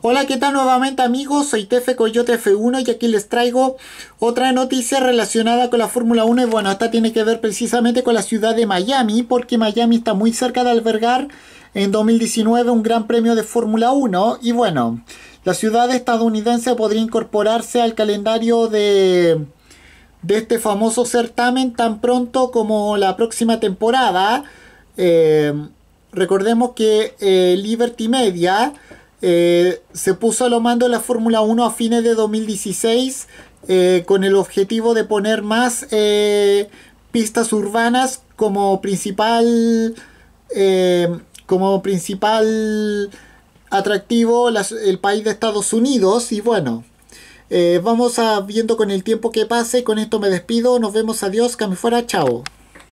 Hola, ¿qué tal nuevamente amigos? Soy Tefe Coyote F1 y aquí les traigo otra noticia relacionada con la Fórmula 1 y bueno, esta tiene que ver precisamente con la ciudad de Miami porque Miami está muy cerca de albergar en 2019 un gran premio de Fórmula 1 y bueno, la ciudad estadounidense podría incorporarse al calendario de, este famoso certamen tan pronto como la próxima temporada. Eh, recordemos que eh, Liberty Media eh, se puso a lo mando la Fórmula 1 a fines de 2016 eh, con el objetivo de poner más eh, pistas urbanas como principal como principal atractivo el país de Estados Unidos y bueno vamos a viendo con el tiempo que pase con esto me despido nos vemos adiós que me fuera chao